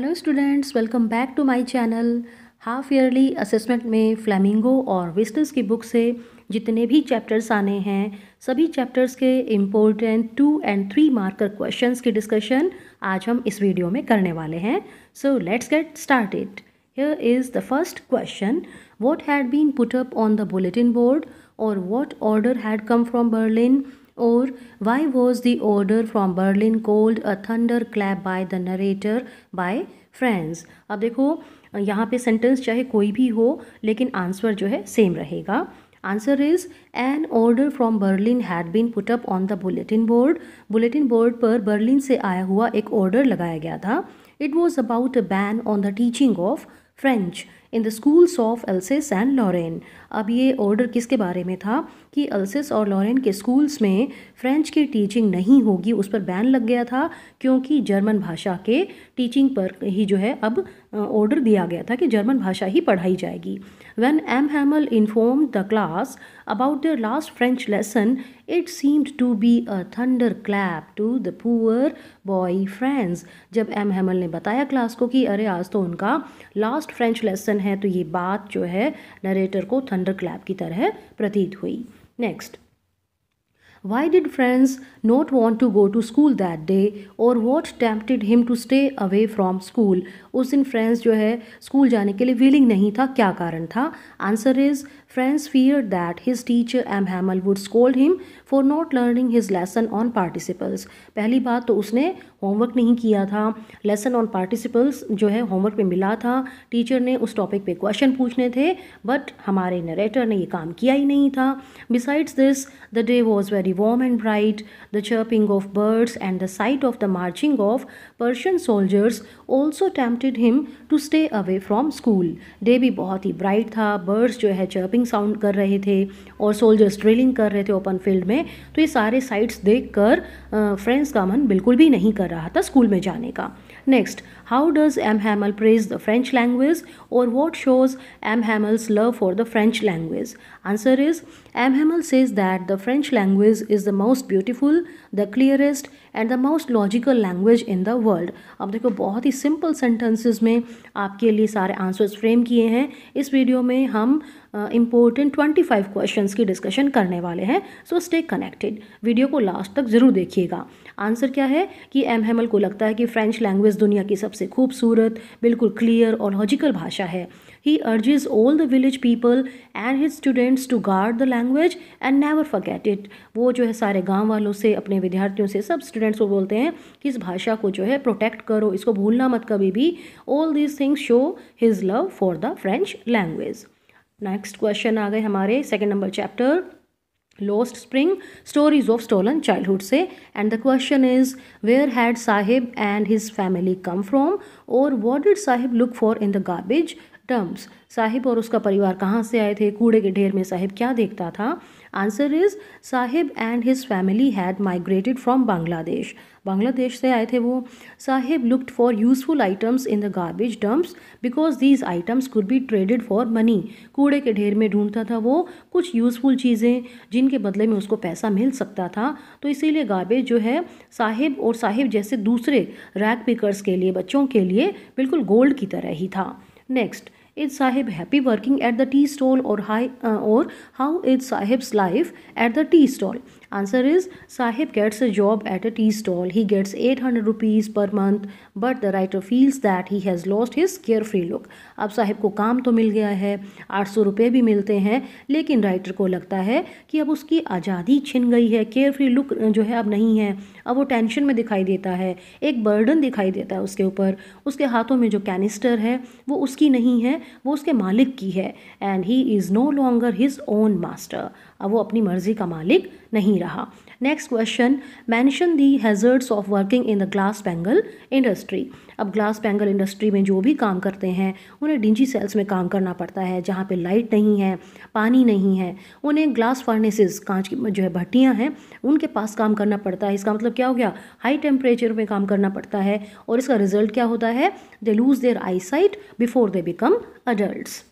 Hello students welcome back to my channel half yearly assessment में Flamingo और Vistas की book से जितने भी चैप्टर्स आने हैं सभी चैप्टर्स के important two and three marker questions की डिस्कशन आज हम इस वीडियो में करने वाले हैं so let's get started here is the first question what had been put up on the bulletin board और what order had come from Berlin और why was was order order Berlin called a thunderclap by the narrator by friends अब देखो यहाँ पे sentence चाहे कोई भी हो लेकिन आंसर जो है सेम रहेगा answer is an order from Berlin had been put up on the bulletin board bulletin board पर बर्लिन से आया हुआ एक ऑर्डर लगाया गया था it was about a ban on the teaching of French in the schools of Alsace and Lorraine अब ये ऑर्डर किसके बारे में था कि अल्सिस और लॉरेन के स्कूल्स में फ्रेंच की टीचिंग नहीं होगी उस पर बैन लग गया था क्योंकि जर्मन भाषा के टीचिंग पर ही जो है अब ऑर्डर दिया गया था कि जर्मन भाषा ही पढ़ाई जाएगी when M Hamel informed the class about their last French lesson it seemed to be a thunderclap to the poor boy friends जब एम हैमल ने बताया क्लास को कि अरे आज तो उनका लास्ट फ्रेंच लेसन है तो ये बात जो है नरेटर को थंडर क्लैप की तरह प्रतीत हुई next Why did friends not want to go to school that day or what tempted him to stay away from school उस दिन फ्रेंड्स जो है स्कूल जाने के लिए विलिंग नहीं था क्या कारण था answer is Franz fear that his teacher M Hamel would scold him for not learning his lesson on participles पहली बात तो उसने होमवर्क नहीं किया था लेसन ऑन पार्टिसिपल्स जो है होमवर्क में मिला था टीचर ने उस टॉपिक पे क्वेश्चन पूछने थे बट हमारे नरेटर ने ये काम किया ही नहीं था besides this the day was very warm and bright the chirping of birds and the sight of the marching of Persian soldiers also tempted wanted him to stay away from school डे भी बहुत ही bright था birds जो है chirping sound कर रहे थे और सोल्जर्स ट्रेलिंग कर रहे थे ओपन फील्ड में तो ये सारे साइट्स देख कर फ्रेंड्स का मन बिल्कुल भी नहीं कर रहा था स्कूल में जाने का next how does M Hamel praise the French language और what shows M Hamel's love for the French language Answer is M. Hamel says that the French language is the most beautiful, the clearest and the most logical language in the world. अब देखो बहुत ही simple sentences में आपके लिए सारे answers frame किए हैं इस वीडियो में हम इंपॉर्टेंट ट्वेंटी फाइव क्वेश्चन की डिस्कशन करने वाले हैं सो स्टे कनेक्टेड वीडियो को लास्ट तक ज़रूर देखिएगा आंसर क्या है कि एम हेमल को लगता है कि फ्रेंच लैंग्वेज दुनिया की सबसे खूबसूरत बिल्कुल क्लियर और लॉजिकल भाषा है He urges all the village people and his students to guard the language and never forget it. वो जो है सारे गांव वालों से अपने विद्यार्थियों से सब स्टूडेंट्स को बोलते हैं कि इस भाषा को जो है प्रोटेक्ट करो इसको भूलना मत कभी भी all these things show his love for the French language next question आ गए हमारे second number chapter lost spring stories of stolen childhood say and the question is where had sahib and his family come from or what did sahib look for in the garbage टर्म्स साहिब और उसका परिवार कहाँ से आए थे कूड़े के ढेर में साहिब क्या देखता था answer is Sahib and his family had migrated from Bangladesh Bangladesh से आए थे वो Sahib looked for useful items in the garbage dumps because these items could be traded for money कूड़े के ढेर में ढूंढता था वो कुछ यूजफुल चीज़ें जिनके बदले में उसको पैसा मिल सकता था तो इसीलिए गार्बेज जो है साहिब और साहिब जैसे दूसरे रैक पिकर्स के लिए बच्चों के लिए बिल्कुल गोल्ड की तरह ही था next is Sahib happy working at the tea stall or, hi, uh, or how is Sahib's life at the tea stall? Answer is Sahib gets a job at a tea stall he gets eight hundred rupees per month but the writer feels that he has lost his carefree look अब साहिब को काम तो मिल गया है आठ सौ रुपये भी मिलते हैं लेकिन राइटर को लगता है कि अब उसकी आज़ादी छिन गई है केयर फ्री लुक जो है अब नहीं है अब वो टेंशन में दिखाई देता है एक बर्डन दिखाई देता है उसके ऊपर उसके हाथों में जो कैनिस्टर है वो उसकी नहीं है वो उसके मालिक की है and he is no longer his own master अब वो अपनी मर्जी का मालिक नहीं रहा next question mention the hazards of working in the glass bangle industry अब ग्लास पेंगल इंडस्ट्री में जो भी काम करते हैं उन्हें डिंजी सेल्स में काम करना पड़ता है जहाँ पे लाइट नहीं है पानी नहीं है उन्हें ग्लास फर्नेसेस कांच की जो है भट्टियाँ हैं उनके पास काम करना पड़ता है इसका मतलब क्या हो गया हाई टेम्परेचर में काम करना पड़ता है और इसका रिजल्ट क्या होता है they lose their eyesight before they become adults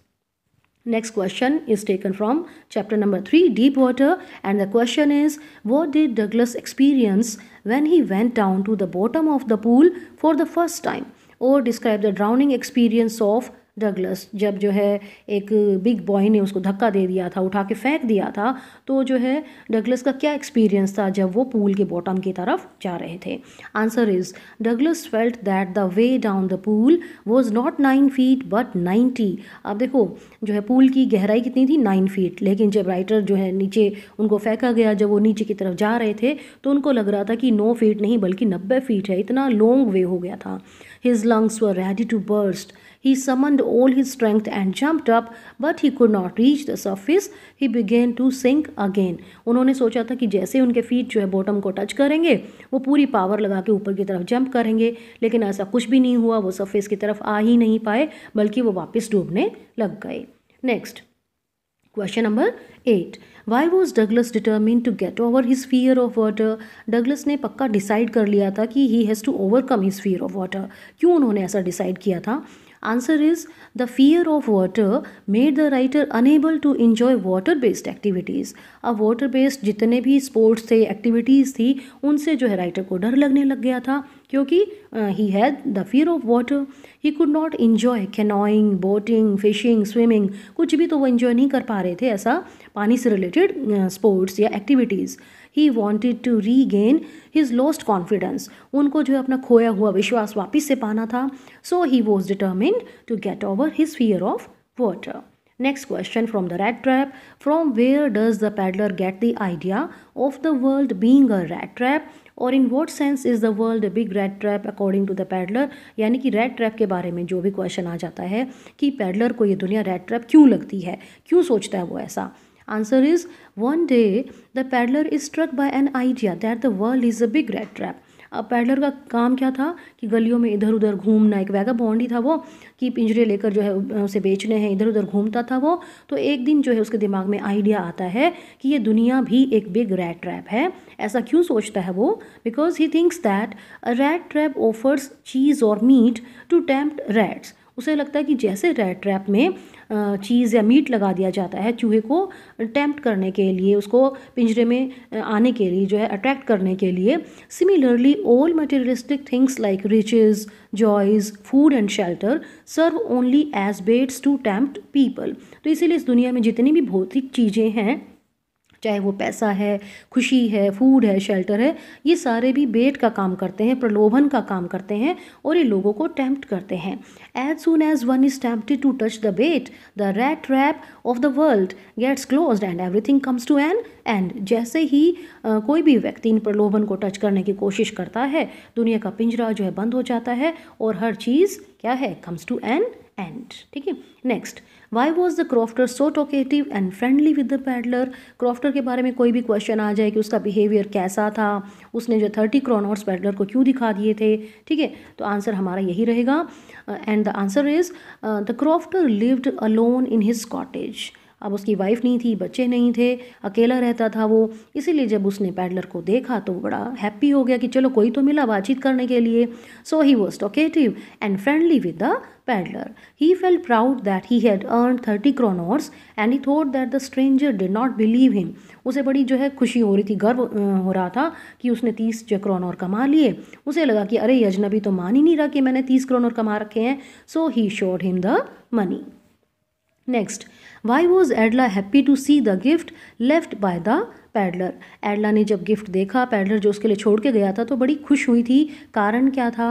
Next question is taken from chapter number 3 Deep Water and the question is what did Douglas experience when he went down to the bottom of the pool for the first time or oh, describe the drowning experience of Douglas जब जो है एक big boy ने उसको धक्का दे दिया था उठा के फेंक दिया था तो जो है डगलस का क्या एक्सपीरियंस था जब वो पूल के बॉटम की तरफ जा रहे थे answer is Douglas felt that the way down the pool was not nine feet but ninety अब देखो जो है पूल की गहराई कितनी थी नाइन फीट लेकिन जब राइटर जो है नीचे उनको फेंका गया जब वो नीचे की तरफ जा रहे थे तो उनको लग रहा था कि नौ फीट नहीं बल्कि नब्बे फीट है इतना लॉन्ग वे हो गया था his lungs were ready to burst He summoned all his strength and jumped up, but he could not reach the surface. He began to sink again. उन्होंने सोचा था कि जैसे उनके फीट जो है बॉटम को टच करेंगे वो पूरी पावर लगा के ऊपर की तरफ जंप करेंगे लेकिन ऐसा कुछ भी नहीं हुआ वो सरफेस की तरफ आ ही नहीं पाए बल्कि वो वापस डूबने लग गए next Question number 8. Why was Douglas determined to get over his fear of water? Douglas ने पक्का decide कर लिया था कि he has to overcome his fear of water. क्यों उन्होंने ऐसा decide किया था answer is the fear of water made the writer unable to enjoy water based activities अब वाटर बेस्ड जितने भी स्पोर्ट्स थे एक्टिविटीज़ थी उनसे जो है राइटर को डर लगने लग गया था क्योंकि he had the fear of water he could not enjoy canoeing boating fishing swimming कुछ भी तो वो इन्जॉय नहीं कर पा रहे थे ऐसा पानी से रिलेटेड स्पोर्ट्स या activities he wanted to regain his lost confidence उनको जो है अपना खोया हुआ विश्वास वापिस से पाना था so he was determined to get over his fear of water Next question from the rat trap. From where does the peddler get the idea of the world being a rat trap? और in what sense is the world big rat trap according to the peddler यानी कि red trap के बारे में जो भी question आ जाता है कि पैडलर को ये दुनिया रेड ट्रैप क्यों लगती है क्यों सोचता है वो ऐसा answer is one day the peddler is struck by an idea that the world is a big rat trap अब पैडलर का काम क्या था कि गलियों में इधर उधर घूमना एक वैगा बॉन्ड ही था वो कि पिंजरे लेकर जो है उसे बेचने हैं इधर उधर घूमता था वो तो एक दिन जो है उसके दिमाग में आइडिया आता है कि ये दुनिया भी एक बिग रैट ट्रैप है ऐसा क्यों सोचता है वो because he thinks that rat trap offers cheese और मीट टू टैम्प्ट रैट्स उसे लगता है कि जैसे रैट ट्रैप में चीज़ या मीट लगा दिया जाता है चूहे को अटैम्प्ट करने के लिए उसको पिंजरे में आने के लिए जो है अट्रैक्ट करने के लिए similarly all materialistic things like riches joys food and shelter serve only as baits to tempt people तो इसीलिए इस दुनिया में जितनी भी भौतिक चीज़ें हैं चाहे वो पैसा है खुशी है फूड है शेल्टर है ये सारे भी बेट का काम करते हैं प्रलोभन का काम करते हैं और ये लोगों को टैम्प्ट करते हैं as soon as one is tempted to touch the bait the rat trap of the world gets close and everything comes to an end जैसे ही आ, कोई भी व्यक्ति इन प्रलोभन को टच करने की कोशिश करता है दुनिया का पिंजरा जो है बंद हो जाता है और हर चीज़ क्या है कम्स टू एन एंड ठीक है next why was the crofter so talkative and friendly with the peddler crofter के बारे में कोई भी क्वेश्चन आ जाए कि उसका बिहेवियर कैसा था उसने जो थर्टी क्रोनॉट्स पैडलर को क्यों दिखा दिए थे ठीक है तो आंसर हमारा यही रहेगा and the answer is the crofter lived alone in his cottage अब उसकी वाइफ नहीं थी बच्चे नहीं थे अकेला रहता था वो इसीलिए जब उसने पैडलर को देखा तो बड़ा हैप्पी हो गया कि चलो कोई तो मिला बातचीत करने के लिए so he was talkative and friendly with the peddler he felt proud that he had earned thirty kronors and he thought that the stranger did not believe him उसे बड़ी जो है खुशी हो रही थी गर्व हो रहा था कि उसने तीस जो क्रोनोर कमा लिए उसे लगा कि अरे यजनबी तो मान ही नहीं रहा कि मैंने तीस क्रोनोर कमा रखे हैं so he showed him the money next why was Edla happy to see the gift left by the peddler Edla ने जब गिफ्ट देखा पैडलर जो उसके लिए छोड़ के गया था तो बड़ी खुश हुई थी कारण क्या था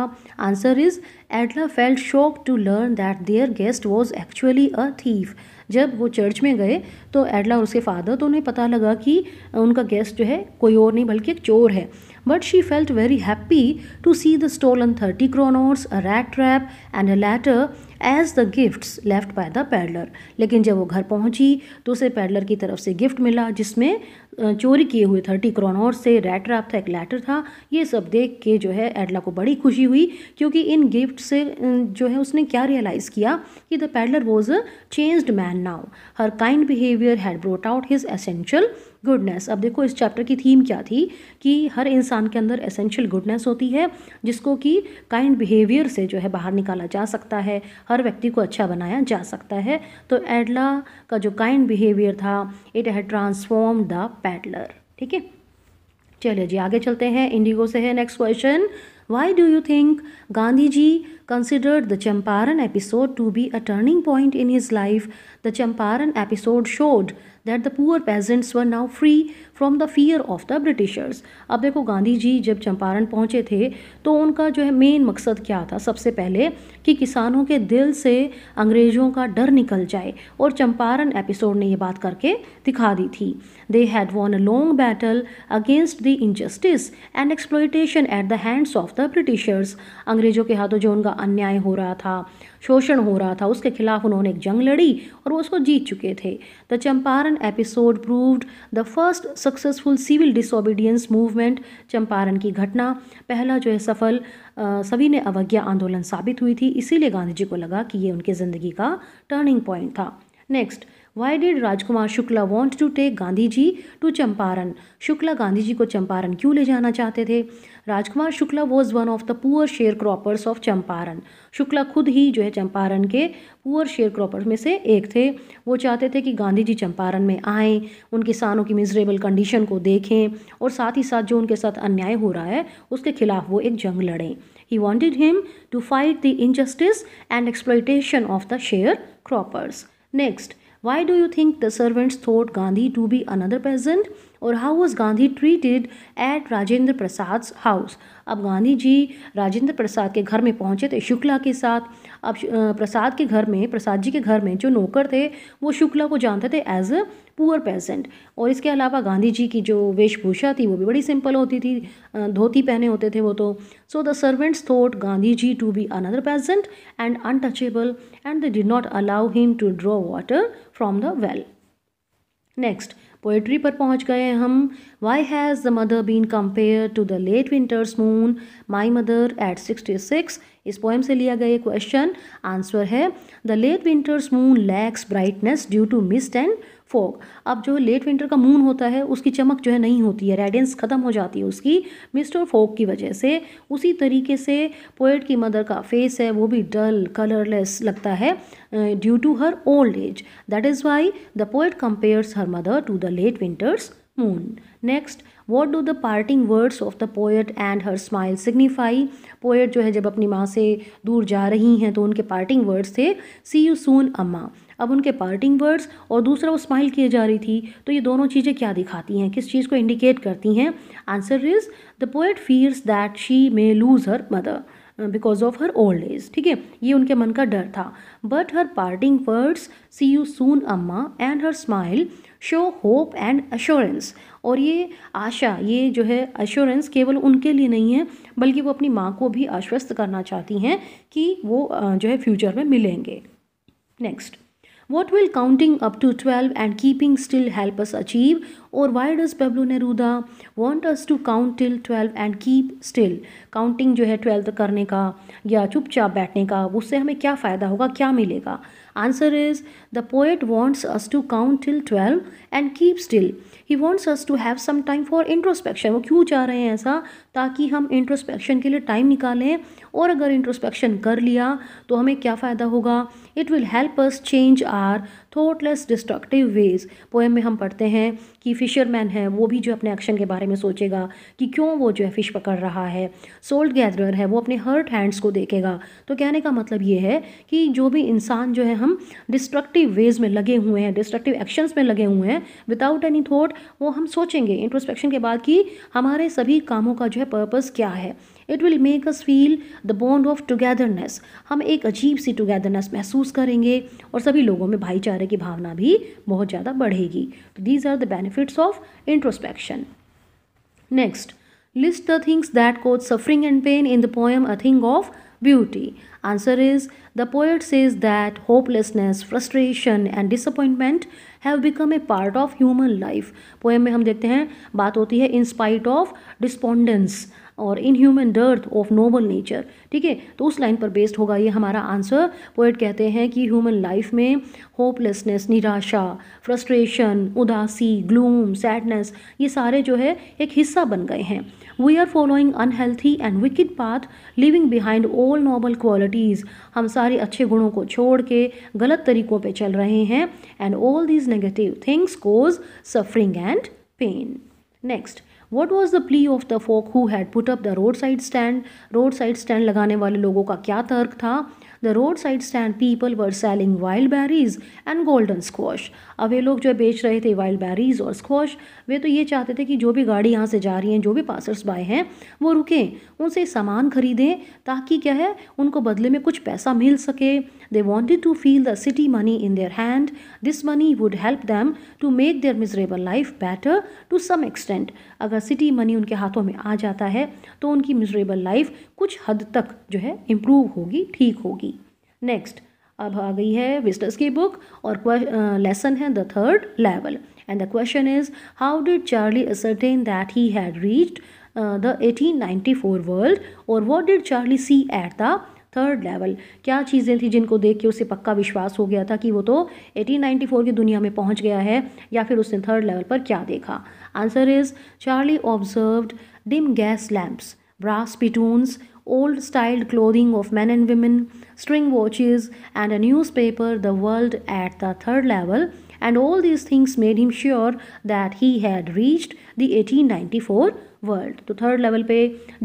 answer is Edla felt shock to learn that their guest was actually a thief जब वो चर्च में गए तो एडला और उसके फादर तो उन्हें पता लगा कि उनका गेस्ट जो है कोई और नहीं बल्कि एक चोर है but she felt very happy to see the stolen 30 kronors, a rat trap, and a ladder as the gifts left by the peddler लेकिन जब वो घर पहुंची तो उसे पैडलर की तरफ से गिफ्ट मिला जिसमें चोरी किए हुए थर्टी क्रोनोर्स से रेट ट्रैप था एक लेटर था ये सब देख के जो है एडला को बड़ी खुशी हुई क्योंकि इन गिफ्ट से जो है उसने क्या रियलाइज़ किया कि the peddler was a changed man now her kind behaviour had brought out his essential goodness अब देखो इस चैप्टर की थीम क्या थी कि हर इंसान के अंदर एसेंशियल गुडनेस होती है जिसको कि काइंड बिहेवियर से जो है बाहर निकाला जा सकता है हर व्यक्ति को अच्छा बनाया जा सकता है तो एडला का जो काइंड बिहेवियर था it had transform the peddler ठीक है चलिए जी आगे चलते हैं इंडिगो से है next question why do you think Gandhi ji considered the Champaran episode to be a turning point in his life the Champaran episode showed that the poor peasants were now free from the fear of the Britishers अब देखो गांधी जी जब चंपारण पहुंचे थे तो उनका जो है main मकसद क्या था सबसे पहले कि किसानों के दिल से अंग्रेज़ों का डर निकल जाए और चंपारण एपिसोड ने ये बात करके दिखा दी थी they had won a long battle against the injustice and exploitation at the hands of the Britishers अंग्रेज़ों के हाथों जो उनका अन्याय हो रहा था शोषण हो रहा था उसके खिलाफ उन्होंने एक जंग लड़ी और वो उसको जीत चुके थे द तो Champaran episode proved the first successful civil disobedience movement Champaran की घटना पहला जो है सफल सभी ने अवज्ञा आंदोलन साबित हुई थी इसीलिए गांधी जी को लगा कि ये उनकी ज़िंदगी का टर्निंग पॉइंट था next why did Rajkumar Shukla want to take Gandhi ji to Champaran Shukla Gandhi ji को चंपारण क्यों ले जाना चाहते थे Rajkumar Shukla was one of the poor sharecroppers of Champaran Shukla खुद ही जो है चंपारण के पुअर शेयर क्रॉपर्स में से एक थे वो चाहते थे कि गांधी जी चंपारण में आएँ उन किसानों की मिजरेबल कंडीशन को देखें और साथ ही साथ जो उनके साथ अन्याय हो रहा है उसके खिलाफ वो एक जंग लड़ें he wanted him to fight the injustice and exploitation of the sharecroppers next why do you think the servants thought Gandhi to be another peasant और how was Gandhi treated at Rajendra Prasad house अब गांधी जी राजेंद्र प्रसाद के घर में पहुंचे थे शुक्ला के साथ अब प्रसाद के घर में प्रसाद जी के घर में जो नौकर थे वो शुक्ला को जानते थे एज अ पुअर पेसेंट और इसके अलावा गांधी जी की जो वेशभूषा थी वो भी बड़ी सिंपल होती थी धोती पहने होते थे वो तो so the servants thought Gandhi ji to be another peasant and untouchable and they did not allow him to draw water from the well next poetry पर पहुंच गए हम why has the mother been compare to the late winter's moon my mother at sixty six इस poem से लिया गया question answer है the late winter's moon lacks brightness due to mist and fog अब जो लेट विंटर का moon होता है उसकी चमक जो है नहीं होती है रेडियंस ख़त्म हो जाती है उसकी मिस्टर फोक की वजह से उसी तरीके से पोएट की मदर का फेस है वो भी डल कलरलेस लगता है due to her old age that is why the poet compares her mother to the late winter's moon next what do the parting words of the poet and her smile signify poet जो है जब अपनी माँ से दूर जा रही हैं तो उनके पार्टिंग वर्ड्स थे सी यू सून अम्मा अब उनके पार्टिंग वर्ड्स और दूसरा वो स्माइल किए जा रही थी तो ये दोनों चीज़ें क्या दिखाती हैं किस चीज़ को इंडिकेट करती हैं answer is the poet feels that she may lose her mother because of her old age ठीक है ये उनके मन का डर था but her parting words see you soon अम्मा and her smile show hope and assurance और ये आशा ये जो है अश्योरेंस केवल उनके लिए नहीं है बल्कि वो अपनी माँ को भी आश्वस्त करना चाहती हैं कि वो जो है फ्यूचर में मिलेंगे next What will counting up to 12 and keeping still help us achieve? Or why does Pablo Neruda want us to count till 12 and keep still? Counting जो है 12 करने का या चुपचाप बैठने का उससे हमें क्या फ़ायदा होगा क्या मिलेगा answer is the poet wants us to count till twelve and keep still he wants us to have some time for introspection वो क्यों चाह रहे हैं ऐसा ताकि हम इंट्रोस्पेक्शन के लिए टाइम निकालें और अगर इंट्रोस्पेक्शन कर लिया तो हमें क्या फ़ायदा होगा It will help us change our thoughtless destructive ways poem में हम पढ़ते हैं कि फिशरमैन है वो भी जो अपने एक्शन के बारे में सोचेगा कि क्यों वो जो है फ़िश पकड़ रहा है सोल्ट गैदरर है वो अपने हर्ट हैंड्स को देखेगा तो कहने का मतलब ये है कि जो भी इंसान जो है हम डिस्ट्रक्टिव वेज में लगे हुए हैं डिस्ट्रक्टिव एक्शंस में लगे हुए हैं विदाउट एनी थॉट वो हम सोचेंगे इंट्रोस्पेक्शन के बाद कि हमारे सभी कामों का जो है पर्पज़ क्या है it will make us feel the bond of togetherness हम एक अजीब सी टुगेदरनेस महसूस करेंगे और सभी लोगों में भाईचारे की भावना भी बहुत ज़्यादा बढ़ेगी तो these are the benefits of introspection next list the things that cause suffering and pain in the poem a thing of beauty answer is the poet says that hopelessness frustration and disappointment have become a part of human life poem में हम देखते हैं बात होती है in spite of despondence और inhuman dearth of noble nature ठीक है तो उस लाइन पर बेस्ड होगा ये हमारा आंसर पोइट कहते हैं कि ह्यूमन लाइफ में होपलेसनेस निराशा फ्रस्ट्रेशन उदासी ग्लूम सैडनेस ये सारे जो है एक हिस्सा बन गए हैं we are following unhealthy and wicked path living behind all noble qualities हम सारे अच्छे गुणों को छोड़ के गलत तरीकों पे चल रहे हैं and all these negative things cause suffering and pain next what was the plea of the folk who had put up the road side stand road side stand लगाने वाले लोगों का क्या तर्क था the road side stand people were selling wild berries and golden squash अब ये लोग जो है बेच रहे थे वाइल्ड बेरीज और स्क्वॉश वे तो ये चाहते थे कि जो भी गाड़ी यहाँ से जा रही हैं जो भी पासर्स बाय हैं वो रुकें उनसे सामान खरीदें ताकि क्या है उनको बदले में कुछ पैसा मिल सके they wanted to feel the city money in their hand this money would help them to make their miserable life better to some extent अगर सिटी मनी उनके हाथों में आ जाता है तो उनकी मिजरेबल लाइफ कुछ हद तक जो है इम्प्रूव होगी ठीक होगी नेक्स्ट अब आ गई है विस्टर्स की बुक और लेसन है the third level and the question is how did Charlie ascertain that he had reached the 1894 world और what did Charlie see at the third level क्या चीज़ें थी जिनको देख के उसे पक्का विश्वास हो गया था कि वो तो 1894 की दुनिया में पहुंच गया है या फिर उसने थर्ड लेवल पर क्या देखा answer is Charlie observed dim gas lamps brass spittoons old styled clothing of men and women, string watches, and a newspaper, The World at the third level. And all these things made him sure that he had reached the 1894 world तो third level पे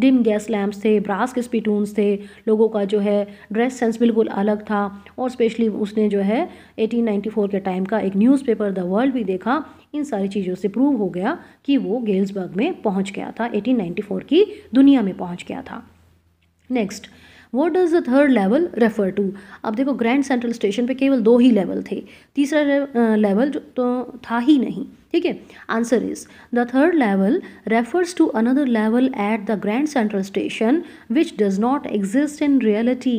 dim gas lamps थे brass के spittoons थे लोगों का जो है dress sense बिल्कुल अलग था और स्पेशली उसने जो है 1894 के टाइम का एक न्यूज़पेपर द वर्ल्ड भी देखा इन सारी चीज़ों से प्रूव हो गया कि वो गेल्सबर्ग में पहुंच गया था 1894 की दुनिया में पहुंच गया था next what does the third level refer to अब देखो ग्रैंड सेंट्रल स्टेशन पे केवल दो ही लेवल थे तीसरा लेवल जो तो था ही नहीं ठीक है answer is the third level refers to another level at the grand central station which does not exist in reality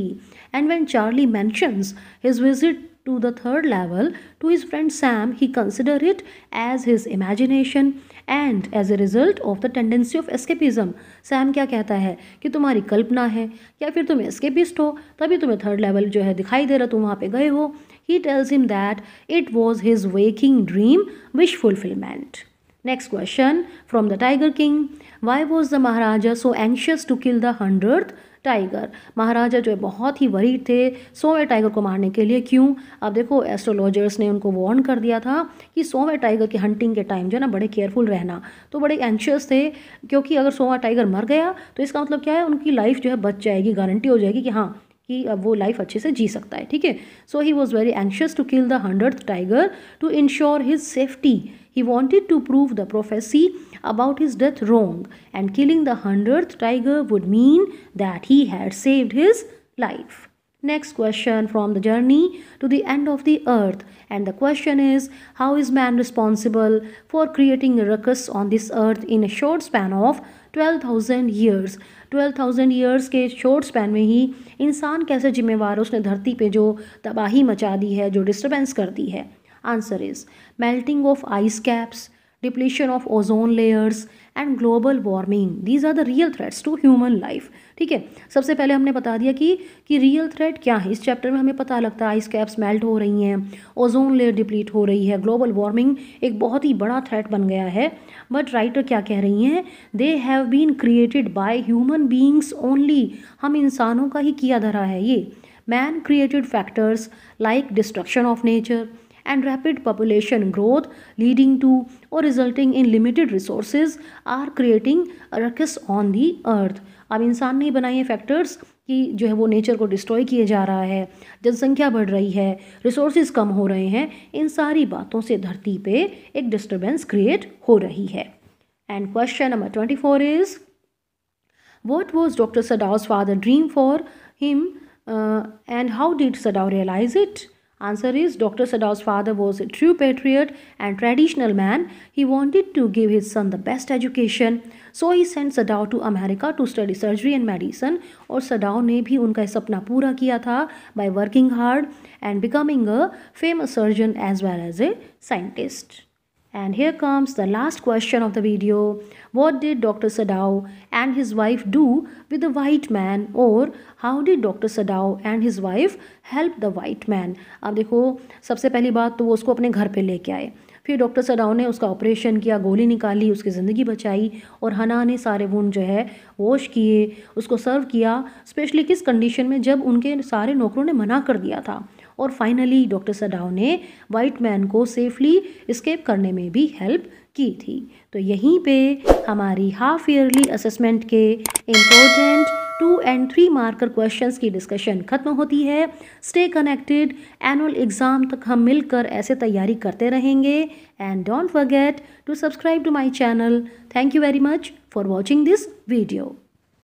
and when Charlie mentions his visit to the third level to his friend Sam, he considered it as his imagination and as a result of the tendency of escapism Sam क्या कहता है कि तुम्हारी कल्पना है या फिर तुम escapist हो तभी तुम्हें थर्ड लेवल जो है दिखाई दे रहा तुम वहाँ पे गए हो he tells him that it was his waking dream wish fulfilment next question from the tiger king why was the Maharaja so anxious to kill the hundred tiger Maharaja जो है बहुत ही वरीड थे सोवें टाइगर को मारने के लिए क्यों अब देखो एस्ट्रोलॉजर्स ने उनको वार्न कर दिया था कि सोवें टाइगर की हंटिंग के टाइम जो है ना बड़े केयरफुल रहना तो बड़े एंशियस थे क्योंकि अगर सोवा टाइगर मर गया तो इसका मतलब क्या है उनकी लाइफ जो है बच जाएगी गारंटी हो जाएगी कि हाँ कि अब वो लाइफ अच्छे से जी सकता है ठीक है so he was very anxious to kill the hundred tiger to ensure his safety He wanted to prove the prophecy about his death wrong, and killing the hundredth tiger would mean that he had saved his life. Next question from the journey to the end of the earth. And the question is How is man responsible for creating a ruckus on this earth in a short span of 12,000 years? 12,000 years के short span में ही इंसान कैसे जिम्मेवार उसने धरती पे जो तबाही मचा दी है जो डिस्टर्बेंस कर दी है answer is melting of ice caps depletion of ozone layers and global warming these are the real threats to human life ठीक है सबसे पहले हमने बता दिया कि कि रियल थ्रेट क्या है इस चैप्टर में हमें पता लगता है आइस कैप्स मेल्ट हो रही हैं ओजोन लेयर डिप्लीट हो रही है ग्लोबल वार्मिंग एक बहुत ही बड़ा थ्रेट बन गया है बट राइटर क्या कह रही हैं they have been created by human beings only हम इंसानों का ही किया धरा है ये man created factors like destruction of nature and rapid population growth leading to or resulting in limited resources are creating a ruckus on the earth अब इंसान नहीं बनाए है फैक्टर्स कि जो है वो नेचर को डिस्ट्रॉय किए जा रहा है जनसंख्या बढ़ रही है रिसोर्सेज कम हो रहे हैं इन सारी बातों से धरती पे एक डिस्टर्बेंस क्रिएट हो रही है and question number twenty four is what was doctor Sadao's father dream for him and how did Sadao realise it Answer is Dr. Sadao's father was a true patriot and traditional man. He wanted to give his son the best education. So he sent Sadao to America to study surgery and medicine. Or Sadao ne bhi unka sapna pura kiya tha by working hard and becoming a famous surgeon as well as a scientist. And here comes the last question of the video. What did Dr. Sadao and his wife do with the white man? or how did Dr. Sadao and his wife help the white man? ab dekho sabse pehli baat to wo usko apne ghar pe leke aaye फिर doctor Sadao ने उसका operation किया गोली निकाली उसकी ज़िंदगी बचाई और हना ने सारे वुंड जो है वॉश किए उसको सर्व किया स्पेशली किस कंडीशन में जब उनके सारे नौकरों ने मना कर दिया था और फाइनली डॉक्टर सडाओ ने वाइट मैन को सेफली स्केप करने में भी हेल्प की थी तो यहीं पे हमारी हाफ ईयरली असेसमेंट के important two and three marker questions की डिस्कशन खत्म होती है स्टे कनेक्टेड एनुअल एग्ज़ाम तक हम मिलकर ऐसे तैयारी करते रहेंगे and don't forget to subscribe to my channel thank you very much for watching this video